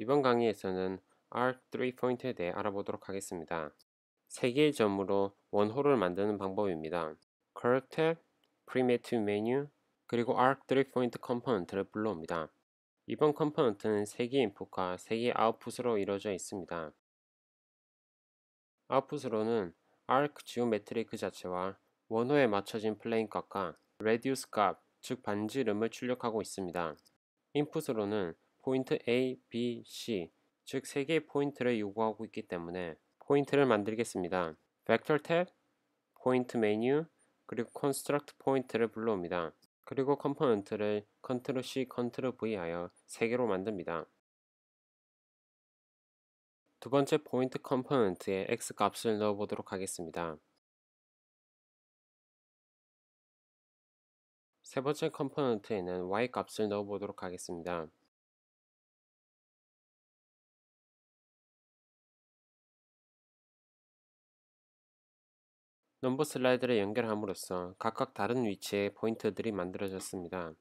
이번 강의에서는 ARC 3포인트에 대해 알아보도록 하겠습니다. 세 개의 점으로 원호를 만드는 방법입니다. Curve 탭, Primitive Menu, 그리고 ARC 3포인트 컴포넌트를 불러옵니다. 이번 컴포넌트는 세 개의 인풋과 세 개의 아웃풋으로 이루어져 있습니다. 아웃풋으로는 arc geometric 자체와 원호에 맞춰진 플레인 값과 radius 값, 즉 반지름을 출력하고 있습니다. 인풋으로는 포인트 A, B, C 즉 3개의 포인트를 요구하고 있기 때문에 포인트를 만들겠습니다. v e c t 벡터 탭, 포인트 메뉴, 그리고 Construct 럭트 포인트를 불러옵니다. 그리고 컴포넌트를 c t r l C, c t r l V 하여 3개로 만듭니다. 두 번째 포인트 컴포넌트에 x 값을 넣어보도록 하겠습니다. 세 번째 컴포넌트에는 y 값을 넣어보도록 하겠습니다. 넘버 슬라이드를 연결함으로써 각각 다른 위치의 포인트들이 만들어졌습니다.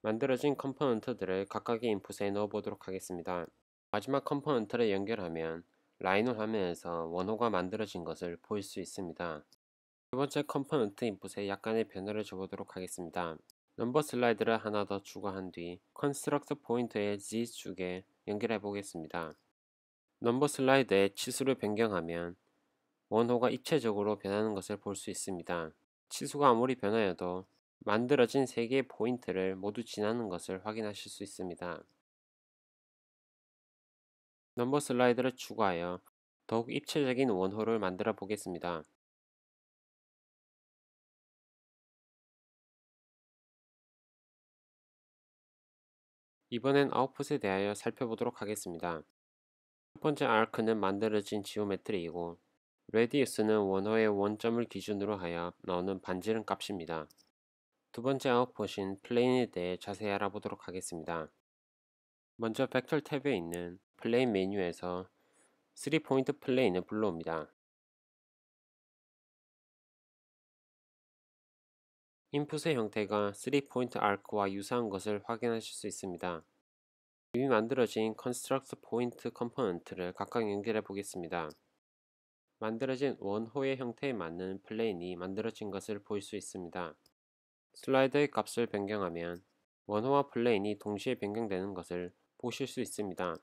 만들어진 컴포넌트들을 각각의 인풋에 넣어보도록 하겠습니다. 마지막 컴포넌트를 연결하면 라인홀 화면에서 원호가 만들어진 것을 보일 수 있습니다. 두 번째 컴포넌트 인풋에 약간의 변화를 줘보도록 하겠습니다. 넘버 슬라이드를 하나 더 추가한 뒤 컨스트럭트 포인트의 z 축에 연결해 보겠습니다. 넘버 슬라이드의 치수를 변경하면 원호가 입체적으로 변하는 것을 볼 수 있습니다. 치수가 아무리 변하여도 만들어진 3개의 포인트를 모두 지나는 것을 확인하실 수 있습니다. 넘버 슬라이드를 추가하여 더욱 입체적인 원호를 만들어 보겠습니다. 이번엔 아웃풋에 대하여 살펴보도록 하겠습니다. 첫 번째 아크는 만들어진 지오메트리이고 radius는 원어의 원점을 기준으로 하여 나오는 반지름 값입니다. 두 번째 아웃풋인 플레인에 대해 자세히 알아보도록 하겠습니다. 먼저 벡터 탭에 있는 플레인 메뉴에서 3포인트 플레인을 불러옵니다. 인풋의 형태가 3포인트 아크와 유사한 것을 확인하실 수 있습니다. 이미 만들어진 컨스트럭트 포인트 컴포넌트를 각각 연결해 보겠습니다. 만들어진 원호의 형태에 맞는 플레인이 만들어진 것을 볼 수 있습니다. 슬라이드의 값을 변경하면 원호와 플레인이 동시에 변경되는 것을 보실 수 있습니다.